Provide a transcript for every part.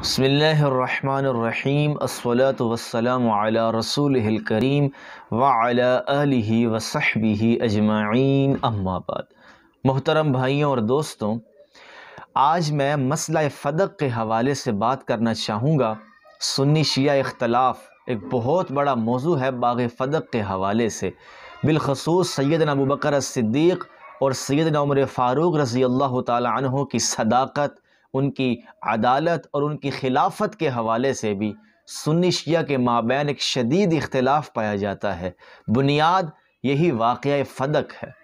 बसमीम असलात वसलम अला रसूल करीम वही वसबी अजमाइन अम्माबाद मोहतरम भाइयों और दोस्तों आज मैं मसला फ़दक के हवाले से बात करना चाहूँगा सुन्नी शिया इख्तलाफ एक बहुत बड़ा मौजू है बाग फ़दक के हवाले से बिलखसूस सैद नबूबकर बकर सिद्दीक़ और सैद नमर फ़ारूक रज़ी अल्लाह तहों की सदाकत उनकी अदालत और उनकी खिलाफत के हवाले से भी सुन्नी शिया के माबैन एक शदीद इख्तलाफ पाया जाता है बुनियाद यही वाक़ फ़दक है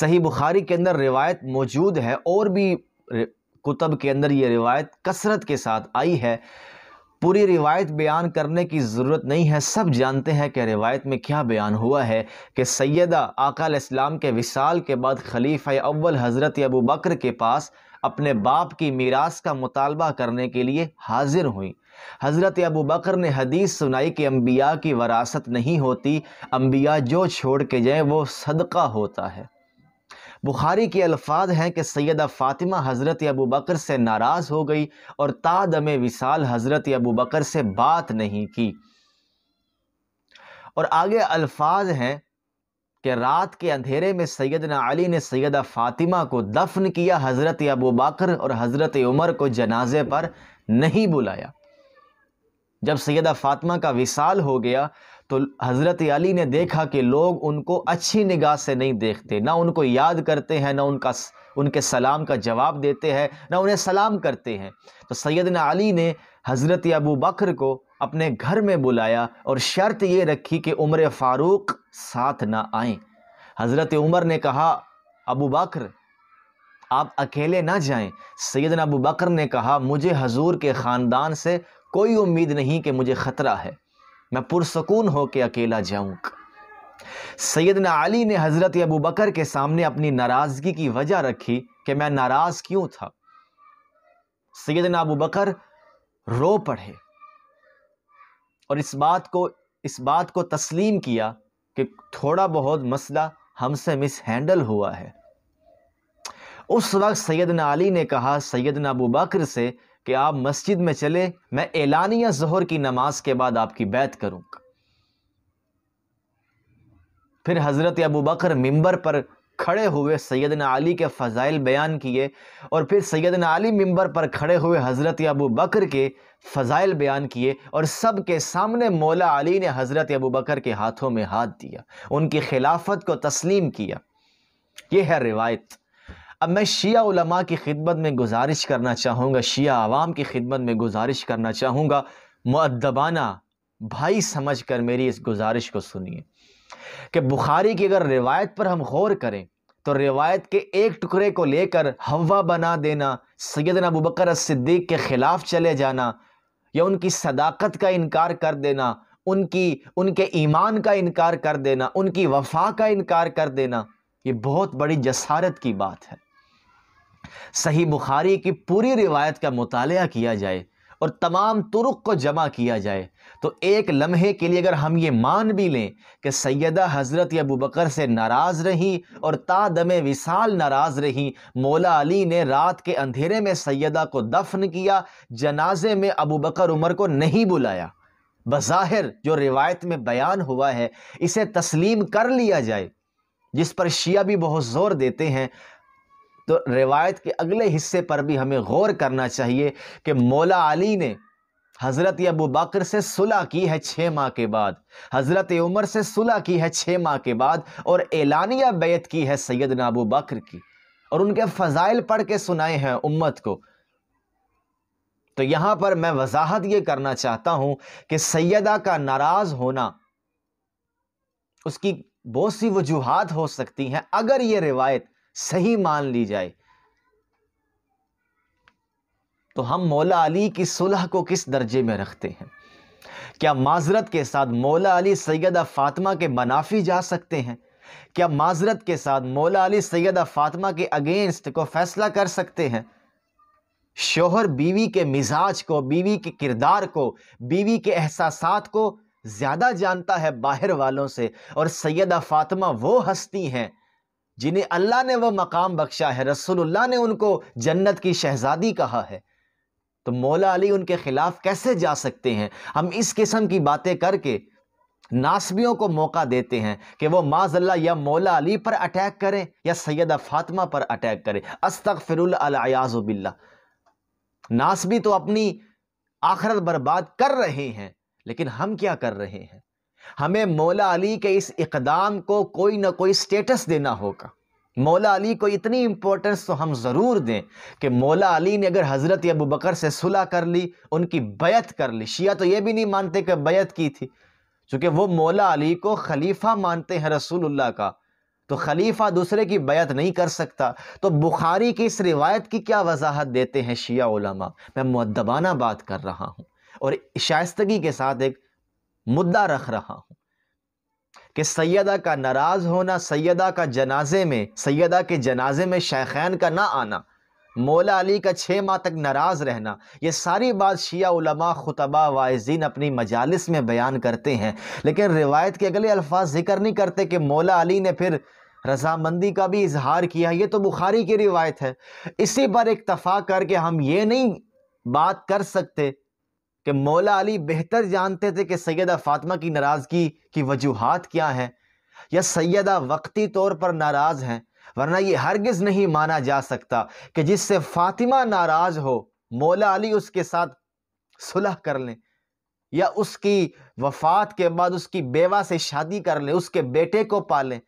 सही बुखारी के अंदर रिवायत मौजूद है और भी कुतब के अंदर ये रिवायत कसरत के साथ आई है पूरी रिवायत बयान करने की ज़रूरत नहीं है सब जानते हैं कि रिवायत में क्या बयान हुआ है कि सैदा आकाल इस्लाम के विसाल के बाद खलीफ़ अव्वल हज़रत अबू बकर के पास अपने बाप की मीरास का मुतालबा करने के लिए हाजिर हुई हज़रत अबू बकर ने हदीस सुनाई कि अम्बिया की वरासत नहीं होती अम्बिया जो छोड़ के जाए वो सदका होता है बुखारी के अल्फाज हैं कि सैदा फ़ातिमा हज़रत अबू बकर से नाराज़ हो गई और तादम विसाल हज़रत अबू बकर से बात नहीं की और आगे अल्फाज हैं कि रात के अंधेरे में सैदना अली ने सैदा फ़ातिमा को दफन किया हज़रत अबू बकर और हज़रत उमर को जनाजे पर नहीं बुलाया जब सैदा फ़ातिमा का विसाल हो गया तो हज़रत अली ने देखा कि लोग उनको अच्छी निगाह से नहीं देखते ना उनको याद करते हैं ना उनका उनके सलाम का जवाब देते हैं ना उन्हें सलाम करते हैं तो सैदना अली ने हज़रत अबू बकर को अपने घर में बुलाया और शर्त ये रखी कि उम्र फ़ारूक साथ ना आए हज़रत उमर ने कहा अबू बकर आप अकेले ना जाएं सैदन अबू बकर ने कहा मुझे हजूर के ख़ानदान से कोई उम्मीद नहीं कि मुझे ख़तरा है मैं पुरसकून हो के अकेला जाऊँ सैदना अली ने हज़रत अबू बकर के सामने अपनी नाराज़गी की वजह रखी कि मैं नाराज़ क्यों था सैदना अबू बकर रो पढ़े और इस बात को इस बात को तस्लीम किया कि थोड़ा बहुत मसला हमसे मिस हैंडल हुआ है उस वक्त सैदना अली ने कहा सैदना अबू बकर से कि आप मस्जिद में चले मैं एलानिया जहर की नमाज के बाद आपकी बैत करूंगा फिर हज़रत अबू बकर मिंबर पर खड़े हुए सैदन अली के फ़ज़ाइल बयान किए और फिर सैदन अली मंबर पर खड़े हुए हज़रत अबू बकर के फ़ज़ाइल बयान किए और सब के सामने मौला अली ने हज़रत अबू बकर के हाथों में हाथ दिया उनकी खिलाफत को तस्लीम किया ये है रिवायत अब मैं शिया उलमा की खिदमत में गुजारिश करना चाहूँगा शिया आवाम की खिदमत में गुजारिश करना चाहूँगा मुद्दबाना भाई समझ कर मेरी इस गुजारिश को सुनिए कि बुखारी की अगर रिवायत पर हम गौर करें तो रिवायत के एक टुकड़े को लेकर हवा बना देना सैदन अबू बकर सिद्दीक के ख़िलाफ़ चले जाना या उनकी सदाकत का इनकार कर देना उनकी उनके ईमान का इनकार कर देना उनकी वफा का इनकार कर देना ये बहुत बड़ी जसारत की बात है सही बुखारी की पूरी रिवायत का मुताल किया जाए और तमाम तुरुक को जमा किया जाए तो एक लम्हे के लिए अगर हम ये मान भी लें कि सैदा हज़रत अबू बकर से नाराज़ रहीं और तादम विसाल नाराज़ रहीं मौला अली ने रात के अंधेरे में सैदा को दफन किया जनाजे में अबू बकर उमर को नहीं बुलाया बज़ाहिर जो रिवायत में बयान हुआ है इसे तस्लीम कर लिया जाए जिस पर शिया भी बहुत ज़ोर देते हैं तो रिवायत के अगले हिस्से पर भी हमें गौर करना चाहिए कि मौला अली ने हज़रत अबू बकर से सुलह की है छः माह के बाद हज़रत उमर से सुलह की है छः माह के बाद और एलानिया बैत की है सैद अबू बकर की और उनके फ़जाइल पढ़ के सुनाए हैं उम्मत को तो यहाँ पर मैं वजाहत ये करना चाहता हूँ कि सैदा का नाराज़ होना उसकी बहुत सी वजूहत हो सकती हैं अगर ये रिवायत सही मान ली जाए तो हम मौला अली की सुलह को किस दर्जे में रखते हैं क्या माजरत के साथ मौला अली सैदा फातिमा के मनाफी जा सकते हैं क्या माजरत के साथ मौला अली सैदा फातिमा के अगेंस्ट को फैसला कर सकते हैं शोहर बीवी के मिजाज को बीवी के किरदार को बीवी के एहसास को ज़्यादा जानता है बाहर वालों से और सैदा फातिमा वो हस्ती हैं जिन्हें अल्लाह ने वह मकाम बख्शा है रसोल्ला ने उनको जन्नत की शहजादी कहा है तो मौला अली उनके ख़िलाफ़ कैसे जा सकते हैं हम इस किस्म की बातें करके नासबियों को मौका देते हैं कि वो माजल्ला या मौला अली पर अटैक करें या सैद फातिमा पर अटैक करें अस्तक फिरयाज़बिल्ला नासबी तो अपनी आखरत बर्बाद कर रहे हैं लेकिन हम क्या कर रहे हैं हमें मौला अली के इस इकदाम को कोई ना कोई स्टेटस देना होगा मौला अली को इतनी इम्पोर्टेंस तो हम ज़रूर दें कि मौला अली ने अगर हज़रत अबू बकर से सुलह कर ली उनकी बैत कर ली शिया तो ये भी नहीं मानते कि बैत की थी चूँकि वो मौला अली को खलीफा मानते हैं रसूलुल्लाह का तो खलीफा दूसरे की बैत नहीं कर सकता तो बुखारी की इस रिवायत की क्या वजाहत देते हैं शिया उलमा मैं मुद्दबाना बात कर रहा हूँ और शाइस्तगी के साथ एक मुद्दा रख रहा हूं कि सैदा का नाराज होना सैदा का जनाजे में सैदा के जनाजे में शैखैन का ना आना मौला अली का छः माह तक नाराज़ रहना ये सारी बात शिया उलमा खुतबा वाइजीन अपनी मजालस में बयान करते हैं लेकिन रिवायत के अगले अल्फाज जिक्र नहीं करते कि मौला अली ने फिर रजामंदी का भी इजहार किया ये तो बुखारी की रिवायत है इसी पर इतफ़ा करके हम ये नहीं बात कर सकते कि मौला अली बेहतर जानते थे कि सैदा फातिमा की नाराज़गी की वजूहत क्या हैं या सैदा वक्ती तौर पर नाराज़ हैं वरना ये हरगिज़ नहीं माना जा सकता कि जिससे फ़ातिमा नाराज़ हो मौला अली उसके साथ सुलह कर लें या उसकी वफात के बाद उसकी बेवा से शादी कर लें उसके बेटे को पालें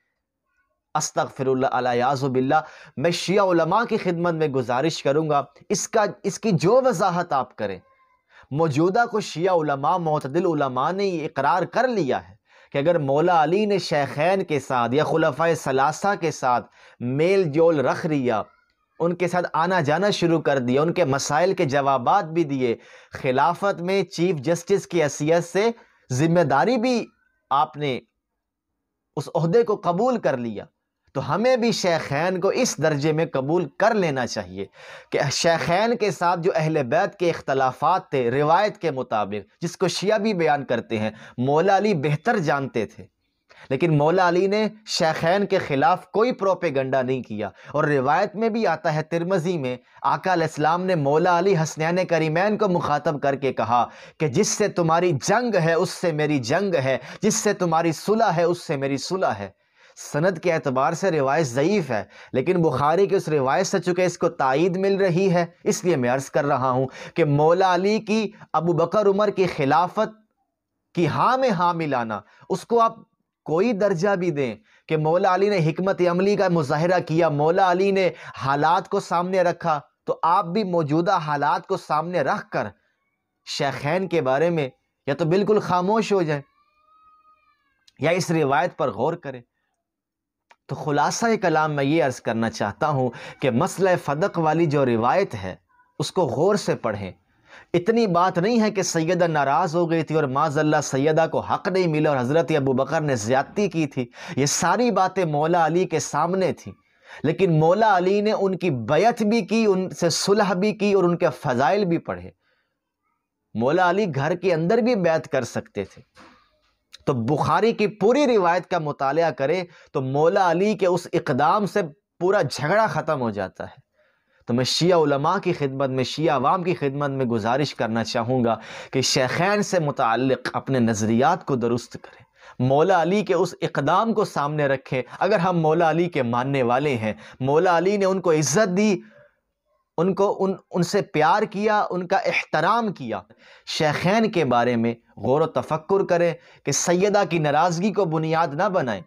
अस्तक फिरयाज़ुबिल्ला मैं शिया की खिदमत में गुजारिश करूँगा इसका इसकी जो वजाहत आप करें मौजूदा को शिया मतदिल उलमा ने इकरार कर लिया है कि अगर मौला अली ने शेखैन के साथ या खुलफ़ा सलासा के साथ मेल जोल रख लिया उनके साथ आना जाना शुरू कर दिया उनके मसाइल के जवाब भी दिए खिलाफत में चीफ जस्टिस की हैसियत से ज़िम्मेदारी भी आपने उस उसदे को कबूल कर लिया तो हमें भी शेखैन को इस दर्जे में कबूल कर लेना चाहिए कि शेखैन के साथ जो अहल बैत के अख्तलाफात थे रिवायत के मुताबिक जिसको शिया भी बयान करते हैं मौला अली बेहतर जानते थे लेकिन मौला अली ने शेखैन के ख़िलाफ़ कोई प्रोपेगंडा नहीं किया और रिवायत में भी आता है तिरमजी में आकाम इस्लाम ने मौला अली हसनैन करीमैन को मुखातब करके कहा कि जिससे तुम्हारी जंग है उससे मेरी जंग है जिससे तुम्हारी सुलह है उससे मेरी सुलह है सनद के एतबार से रिवायत ज़यीफ़ है लेकिन बुखारी की उस रिवायत से चुके इसको तायद मिल रही है इसलिए मैं अर्ज़ कर रहा हूँ कि मौला अली की अबू बकर उमर की खिलाफत की हाँ में हाँ मिलाना उसको आप कोई दर्जा भी दें कि मौला अली ने हमत अमली का मुजाहरा किया मौला अली ने हालात को सामने रखा तो आप भी मौजूदा हालात को सामने रख कर शैखैन के बारे में या तो बिल्कुल खामोश हो जाए या इस रिवायत पर गौर करें तो ख़ुलासा कलाम मैं ये अर्ज़ करना चाहता हूँ कि मसल फ़दक वाली जो रिवायत है उसको गौर से पढ़ें इतनी बात नहीं है कि सैदा नाराज़ हो गई थी और माजल्ला सैदा को हक़ नहीं मिला और हज़रत अबू बकर ने ज़्यादती की थी ये सारी बातें मौला अली के सामने थी लेकिन मौला अली ने उनकी बैत भी की उनसे सुलह भी की और उनके फ़जाइल भी पढ़े मौला अली घर के अंदर भी बैत कर सकते थे तो बुखारी की पूरी रिवायत का मुताल करें तो मौला अली के उस इकदाम से पूरा झगड़ा ख़त्म हो जाता है तो मैं शिया की खिदमत में शिया आवाम की खिदमत में गुजारिश करना चाहूँगा कि शेखैन से मुतक अपने नज़रियात को दुरुस्त करें मौला अली के उस इकदाम को सामने रखें अगर हम मौला अली के मानने वाले हैं मौला अली ने उनको इज़्ज़त दी उनको उन उनसे प्यार किया उनका एहतराम किया शेखैन के बारे में गौर तफक्र करें कि सैदा की नाराज़गी को बुनियाद ना बनाएं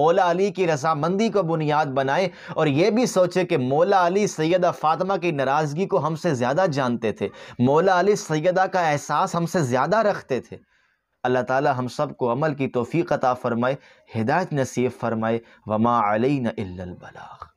मौला अली की रजामंदी को बुनियाद बनाएं और यह भी सोचें कि मौला अली सैदा फ़ातिमा की नाराज़गी को हमसे ज़्यादा जानते थे मौला अली सैदा का एहसास हमसे ज़्यादा रखते थे अल्लाह ताला हम सब को अमल की तोफ़ी अता फ़रमाए हिदायत नसीब फ़रमाए वमा अलैना इल्लल बलाग